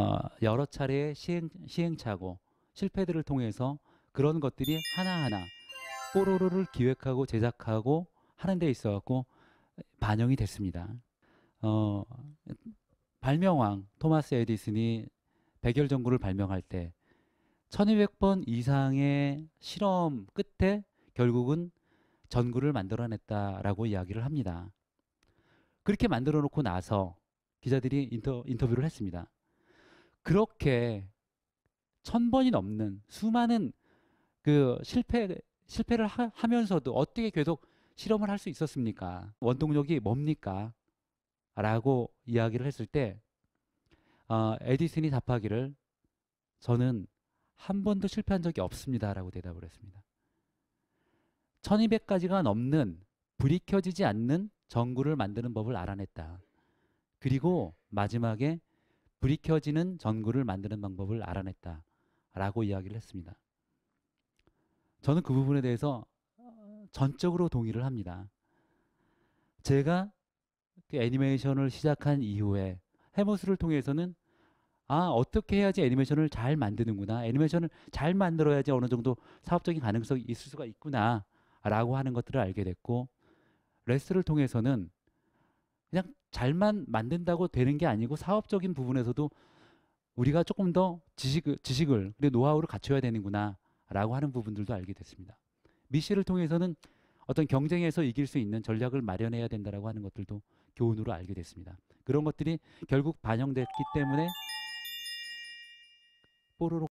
어, 여러 차례의 시행, 시행착오, 실패들을 통해서 그런 것들이 하나하나 뽀로로를 기획하고 제작하고 하는 데 있어갖고 반영이 됐습니다. 어, 발명왕 토마스 에디슨이 백열전구를 발명할 때 1200번 이상의 실험 끝에 결국은 전구를 만들어냈다라고 이야기를 합니다. 그렇게 만들어 놓고 나서 기자들이 인터, 인터뷰를 했습니다. 그렇게 천 번이 넘는 수많은 그 실패 실패를 하, 면서도 어떻게 계속 실험을 할 수 있었습니까? 원동력이 뭡니까? 라고 이야기를 했을 때 어, 에디슨이 답하기를 저는 한 번도 실패한 적이 없습니다라고 대답을 했습니다. 1200가지가 넘는 불이 켜지지 않는 전구를 만드는 법을 알아냈다. 그리고 마지막에 불이 켜지는 전구를 만드는 방법을 알아냈다라고 이야기를 했습니다. 저는 그 부분에 대해서 어, 전적으로 동의를 합니다. 제가 그 애니메이션을 시작한 이후에 해머스를 통해서는 아 어떻게 해야지 애니메이션을 잘 만드는구나 애니메이션을 잘 만들어야지 어느 정도 사업적인 가능성이 있을 수가 있구나라고 하는 것들을 알게 됐고 레스를 통해서는 그냥 잘만 만든다고 되는 게 아니고 사업적인 부분에서도 우리가 조금 더 지식을, 지식을 그리고 노하우를 갖춰야 되는구나라고 하는 부분들도 알게 됐습니다. 미시를 통해서는 어떤 경쟁에서 이길 수 있는 전략을 마련해야 된다라고 하는 것들도 교훈으로 알게 됐습니다. 그런 것들이 결국 반영됐기 때문에 뽀로로